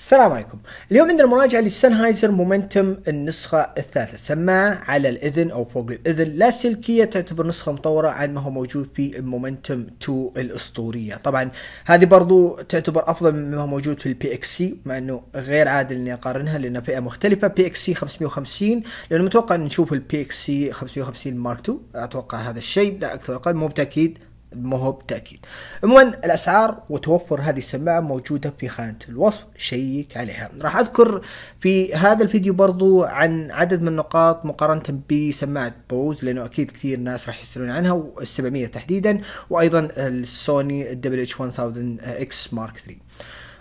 السلام عليكم اليوم عندنا مراجعة لسنهايزر مومنتوم النسخة الثالثة سماعة على الإذن أو فوق الإذن لاسلكية تعتبر نسخة مطورة عن ما هو موجود في المومنتوم 2 الأسطورية طبعا هذه برضو تعتبر أفضل مما هو موجود في البي اكس سي مع أنه غير عادل أني أقارنها لأنها فئة مختلفة بي اكس سي 550 لأنه متوقع أن نشوف البي اكس سي 550 مارك 2 أتوقع هذا الشيء لا أكثر أقل مو بتأكيد ما هو بتاكيد عموما الاسعار وتوفر هذه السماعه موجوده في خانه الوصف شيك عليها. راح اذكر في هذا الفيديو برضو عن عدد من النقاط مقارنه بسماعه بوز لانه اكيد كثير ناس راح يسالون عنها وال700 تحديدا وايضا السوني دبليو اتش 1000 اكس مارك 3.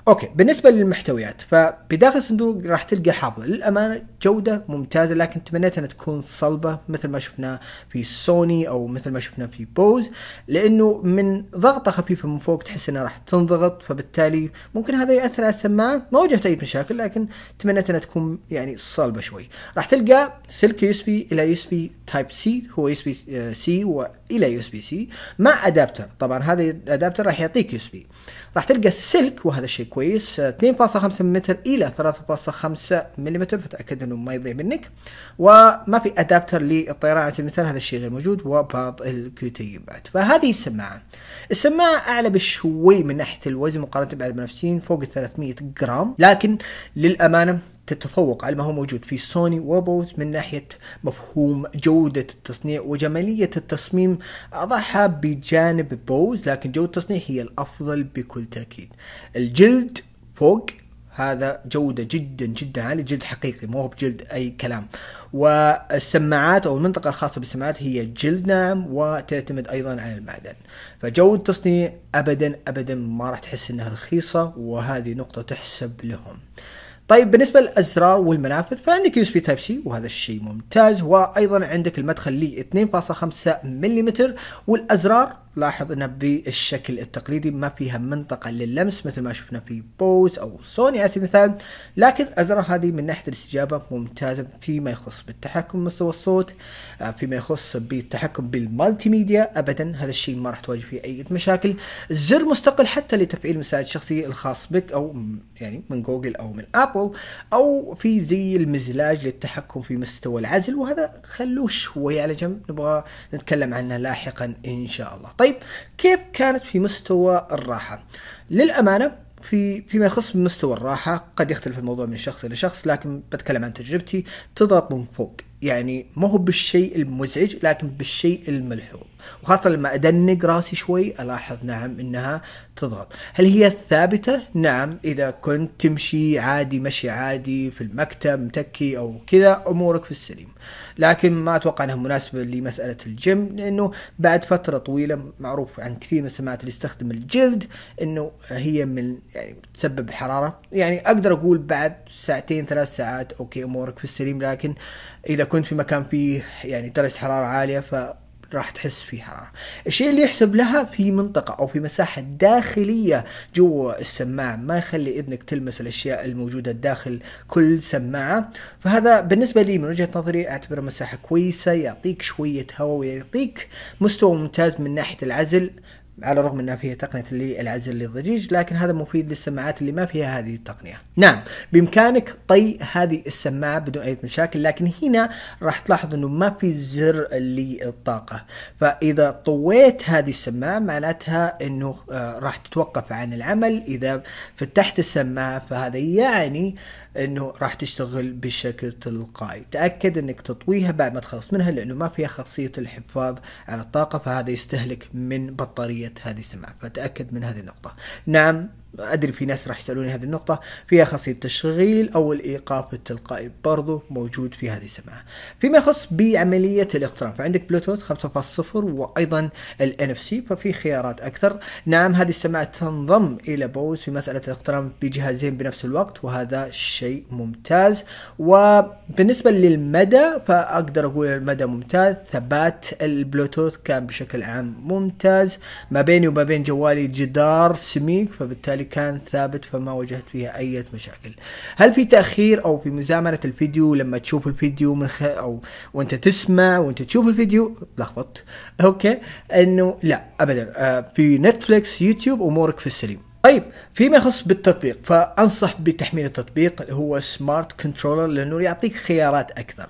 اوكي بالنسبه للمحتويات فبداخل الصندوق راح تلقى حافظه للامانه جوده ممتازه لكن تمنيت انها تكون صلبه مثل ما شفنا في سوني او مثل ما شفنا في بوز لانه من ضغطه خفيفه من فوق تحس انها راح تنضغط فبالتالي ممكن هذا ياثر على السماعه ما واجهت اي مشاكل لكن تمنيت انها تكون يعني صلبه شوي راح تلقى سلك يو اس بي الى يو اس بي تايب سي هو يو اس بي سي آه، والى يو اس بي سي مع ادابتر طبعا هذا الادابتر راح يعطيك يو اس بي راح تلقى السلك وهذا الشيء كويس 2.5 ملم الى 3.5 ملم فتاكد انه ما يضيع منك وما في ادابتر للطيران على المثال هذا الشيء غير موجود وبعض الكتيبات فهذه السماعه السماعه اعلى بشوي من ناحيه الوزن مقارنه بعد بنفسين فوق ال 300 جرام لكن للامانه تتفوق على ما هو موجود في سوني وبوز من ناحية مفهوم جودة التصنيع وجمالية التصميم أضعها بجانب بوز لكن جودة التصنيع هي الأفضل بكل تأكيد الجلد فوق هذا جودة جدا جدا عالية جلد حقيقي مو بجلد أي كلام والسماعات أو المنطقة الخاصة بالسماعات هي جلد ناعم وتعتمد أيضا على المعدن فجودة التصنيع أبدا أبدا ما راح تحس أنها رخيصة وهذه نقطة تحسب لهم طيب بالنسبه للازرار والمنافذ فعندك يو اس بي تايب سي وهذا الشيء ممتاز وايضا عندك المدخل لي 2.5 ملم والازرار لاحظ انها بالشكل التقليدي ما فيها منطقة لللمس مثل ما شفنا في بوز او سوني على سبيل المثال لكن ازرار هذه من ناحية الاستجابة ممتازة فيما يخص بالتحكم مستوى الصوت آه، فيما يخص بالتحكم بالمالتي ميديا ابدا هذا الشيء ما راح تواجه فيه اي مشاكل زر مستقل حتى لتفعيل مساعد شخصي الخاص بك او يعني من جوجل او من ابل او في زي المزلاج للتحكم في مستوى العزل وهذا خلوه شوي على جنب نبغى نتكلم عنه لاحقا ان شاء الله طيب طيب كيف كانت في مستوى الراحة للأمانة في فيما يخص بمستوى الراحة قد يختلف الموضوع من شخص إلى شخص لكن بتكلم عن تجربتي تضغط من فوق يعني ما هو بالشيء المزعج لكن بالشيء الملحوظ وخاصة لما أدنق راسي شوي ألاحظ نعم إنها تضغط هل هي ثابتة؟ نعم إذا كنت تمشي عادي مشي عادي في المكتب متكي أو كذا أمورك في السليم لكن ما أتوقع أنها مناسبة لمسألة الجيم لأنه بعد فترة طويلة معروف عن كثير من السماعات اللي يستخدم الجلد أنه هي من يعني تسبب حرارة يعني أقدر أقول بعد ساعتين ثلاث ساعات أوكي أمورك في السليم لكن إذا كنت في مكان فيه يعني درجة حرارة عالية ف راح تحس في حرارة الشيء اللي يحسب لها في منطقة أو في مساحة داخلية جوا السماعة ما يخلي إذنك تلمس الأشياء الموجودة داخل كل سماعة فهذا بالنسبة لي من وجهة نظري أعتبره مساحة كويسة يعطيك شوية هواء ويعطيك مستوى ممتاز من ناحية العزل على الرغم انها فيها تقنيه العزل للضجيج لكن هذا مفيد للسماعات اللي ما فيها هذه التقنيه. نعم بامكانك طي هذه السماعه بدون اي مشاكل لكن هنا راح تلاحظ انه ما في زر للطاقه فاذا طويت هذه السماعه معناتها انه آه، راح تتوقف عن العمل اذا فتحت السماعه فهذا يعني آه انه راح تشتغل بشكل تلقائي تاكد انك تطويها بعد ما تخلص منها لانه ما فيها خاصيه الحفاظ على الطاقه فهذا يستهلك من بطاريه هذه السماعه فتاكد من هذه النقطه نعم ادري في ناس راح يسالوني هذه النقطه فيها خاصيه التشغيل او الايقاف التلقائي برضو موجود في هذه السماعه فيما يخص بعمليه الاقتران فعندك بلوتوث 5.0 وايضا ال اف سي ففي خيارات اكثر نعم هذه السماعه تنضم الى بوز في مساله الاقتران بجهازين بنفس الوقت وهذا شيء ممتاز وبالنسبه للمدى فاقدر اقول المدى ممتاز ثبات البلوتوث كان بشكل عام ممتاز ما بيني وما بين جوالي جدار سميك فبالتالي كان ثابت فما واجهت فيها أي مشاكل هل في تأخير أو في مزامنة الفيديو لما تشوف الفيديو من خ... أو وأنت تسمع وأنت تشوف الفيديو لخبط أوكي أنه لا أبدا آه في نتفليكس يوتيوب أمورك في السليم طيب فيما يخص بالتطبيق فانصح بتحميل التطبيق اللي هو سمارت كنترولر لانه يعطيك خيارات اكثر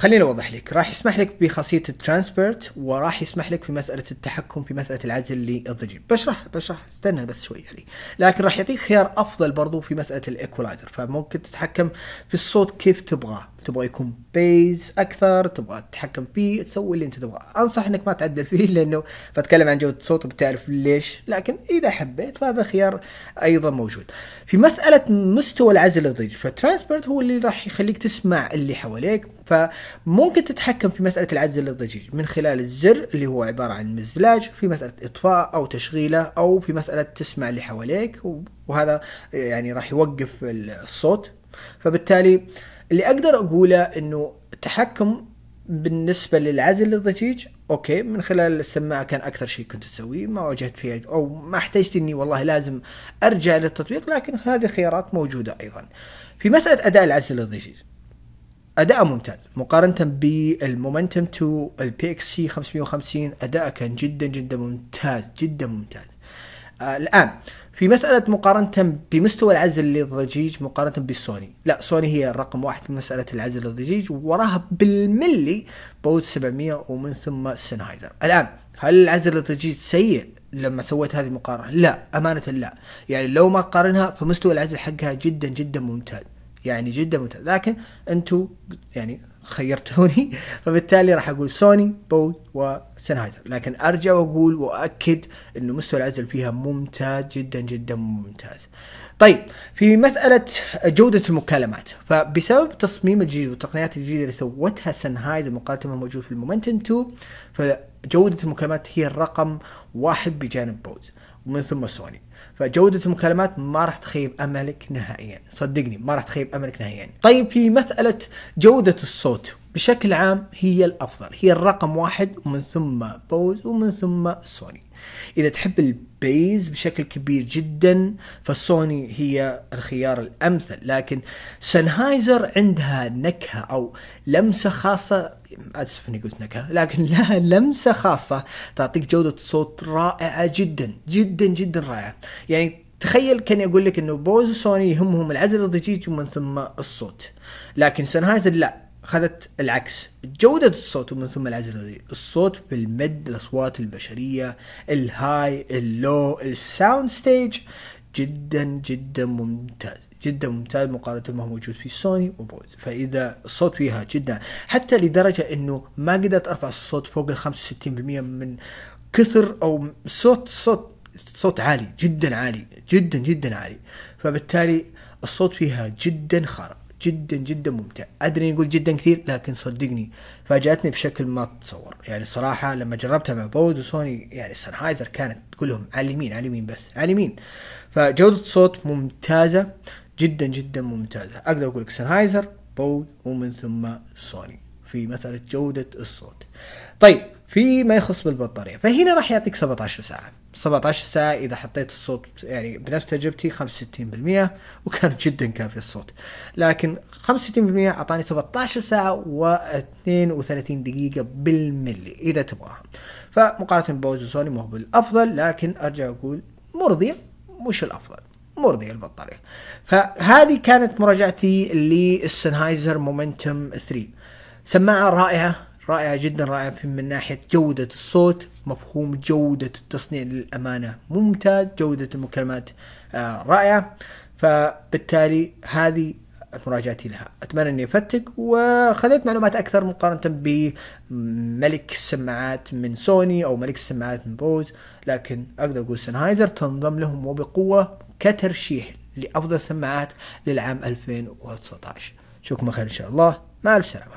خليني اوضح لك راح يسمح لك بخاصيه الترانسبيرت وراح يسمح لك في مساله التحكم في مساله العزل للضجيج بشرح بشرح استنى بس شوي يعني لكن راح يعطيك خيار افضل برضو في مساله الايكولايزر فممكن تتحكم في الصوت كيف تبغاه تبغى يكون بيز اكثر تبغى تتحكم فيه تسوي اللي انت تبغاه انصح انك ما تعدل فيه لانه بتكلم عن جوده الصوت بتعرف ليش لكن اذا حبيت فهذا خيار ايضا موجود في مساله مستوى العزل الضجيج فالترانسبيرت هو اللي راح يخليك تسمع اللي حواليك فممكن تتحكم في مسألة العزل للضجيج من خلال الزر اللي هو عبارة عن مزلاج في مسألة إطفاء أو تشغيله أو في مسألة تسمع اللي حواليك وهذا يعني راح يوقف الصوت فبالتالي اللي أقدر أقوله إنه التحكم بالنسبة للعزل للضجيج اوكي من خلال السماعه كان اكثر شيء كنت اسويه ما واجهت فيها او ما احتجت اني والله لازم ارجع للتطبيق لكن هذه الخيارات موجوده ايضا في مساله اداء العزل للضجيج اداء ممتاز مقارنه بالمومنتم 2 البي اكس سي 550 اداءه كان جدا جدا ممتاز جدا ممتاز آه، الان في مسألة مقارنة بمستوى العزل للضجيج مقارنة بالسوني لا سوني هي رقم واحد في مسألة العزل للضجيج وراها بالملي بوت 700 ومن ثم سنهايزر الآن هل العزل للضجيج سيء لما سويت هذه المقارنة لا أمانة لا يعني لو ما قارنها فمستوى العزل حقها جدا جدا ممتاز يعني جدا ممتاز لكن انتم يعني خيرتوني فبالتالي راح اقول سوني بول وسنهايدر لكن ارجع واقول واكد انه مستوى العزل فيها ممتاز جدا جدا ممتاز طيب في مسألة جودة المكالمات فبسبب تصميم الجديد والتقنيات الجديدة اللي سوتها سنهايزر مقارنة موجود في المومنتم 2 فجودة المكالمات هي الرقم واحد بجانب بوز ومن ثم سوني فجودة المكالمات ما راح تخيب أملك نهائيا صدقني ما راح تخيب أملك نهائيا طيب في مسألة جودة الصوت بشكل عام هي الأفضل هي الرقم واحد ومن ثم بوز ومن ثم سوني إذا تحب البيز بشكل كبير جدا فالسوني هي الخيار الأمثل لكن سنهايزر عندها نكهة أو لمسة خاصة اسف اني قلت نكهه لكن لها لمسه خاصه تعطيك جوده صوت رائعه جدا جدا جدا رائعه يعني تخيل كان يقول لك انه بوز وسوني يهمهم العزل الضجيج ومن ثم الصوت لكن سنهايزر لا خذت العكس جودة الصوت ومن ثم العزل الصوت بالمد الأصوات البشرية الهاي اللو الساوند ستيج جدا جدا ممتاز جدا ممتاز مقارنة ما هو موجود في سوني وبوز فإذا الصوت فيها جدا حتى لدرجة أنه ما قدرت أرفع الصوت فوق ال 65% من كثر أو صوت صوت صوت عالي جدا عالي جدا جدا عالي فبالتالي الصوت فيها جدا خارق جدا جدا ممتع ادري نقول جدا كثير لكن صدقني فاجاتني بشكل ما تتصور يعني صراحة لما جربتها مع بوز وسوني يعني سنهايزر كانت كلهم عالمين عالمين بس عالمين فجودة الصوت ممتازة جدا جدا ممتازه اقدر اقول لك سنهايزر بول ومن ثم سوني في مساله جوده الصوت طيب فيما يخص بالبطاريه فهنا راح يعطيك 17 ساعه 17 ساعة إذا حطيت الصوت يعني بنفس تجربتي 65% وكان جدا كافي الصوت لكن 65% أعطاني 17 ساعة و32 دقيقة بالملي إذا تبغاها فمقارنة بوز وسوني ما هو بالأفضل لكن أرجع أقول مرضية مش الأفضل مرضية البطارية فهذه كانت مراجعتي للسنهايزر مومنتوم 3 سماعة رائعة رائعة جدا رائعة من ناحية جودة الصوت مفهوم جودة التصنيع للأمانة ممتاز جودة المكالمات آه، رائعة فبالتالي هذه مراجعتي لها أتمنى أني أفتك وخذيت معلومات أكثر مقارنة بملك السماعات من سوني أو ملك السماعات من بوز لكن أقدر أقول سنهايزر تنضم لهم وبقوة كترشيح لأفضل سماعات للعام 2019 أشوفكم خير إن شاء الله مع السلامة